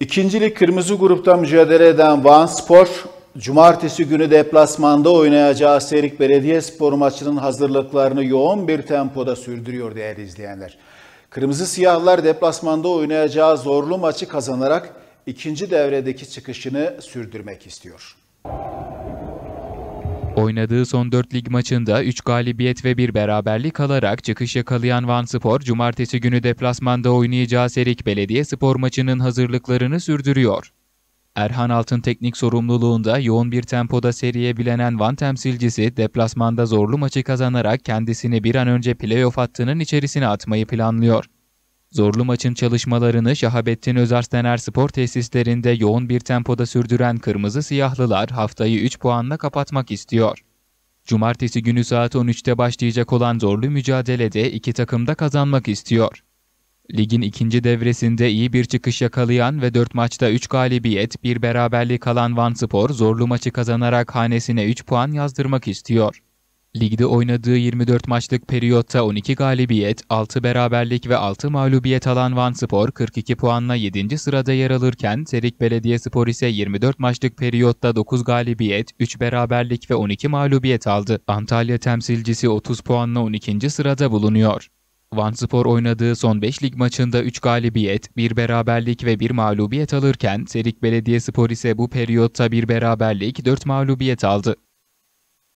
İkincilik kırmızı grupta mücadele eden Van Spor, Cumartesi günü deplasmanda oynayacağı Serik spor maçının hazırlıklarını yoğun bir tempoda sürdürüyor değerli izleyenler. Kırmızı Siyahlar deplasmanda oynayacağı zorlu maçı kazanarak ikinci devredeki çıkışını sürdürmek istiyor. Oynadığı son 4 lig maçında 3 galibiyet ve 1 beraberlik alarak çıkış yakalayan Van Spor, cumartesi günü deplasmanda oynayacağı Serik Belediye Spor maçının hazırlıklarını sürdürüyor. Erhan Altın teknik sorumluluğunda yoğun bir tempoda seriye bilenen Van temsilcisi deplasmanda zorlu maçı kazanarak kendisini bir an önce playoff hattının içerisine atmayı planlıyor. Zorlu maçın çalışmalarını Şahabettin Özarslan Spor tesislerinde yoğun bir tempoda sürdüren Kırmızı Siyahlılar haftayı 3 puanla kapatmak istiyor. Cumartesi günü saat 13'te başlayacak olan zorlu mücadelede iki takım da kazanmak istiyor. Ligin ikinci devresinde iyi bir çıkış yakalayan ve 4 maçta 3 galibiyet, bir beraberlik alan Van Spor zorlu maçı kazanarak hanesine 3 puan yazdırmak istiyor. Ligde oynadığı 24 maçlık periyotta 12 galibiyet, 6 beraberlik ve 6 mağlubiyet alan Van Spor 42 puanla 7. sırada yer alırken Serik Belediyespor ise 24 maçlık periyotta 9 galibiyet, 3 beraberlik ve 12 mağlubiyet aldı. Antalya temsilcisi 30 puanla 12. sırada bulunuyor. Van Spor oynadığı son 5 lig maçında 3 galibiyet, 1 beraberlik ve 1 mağlubiyet alırken Serik Belediyespor ise bu periyotta 1 beraberlik, 4 mağlubiyet aldı.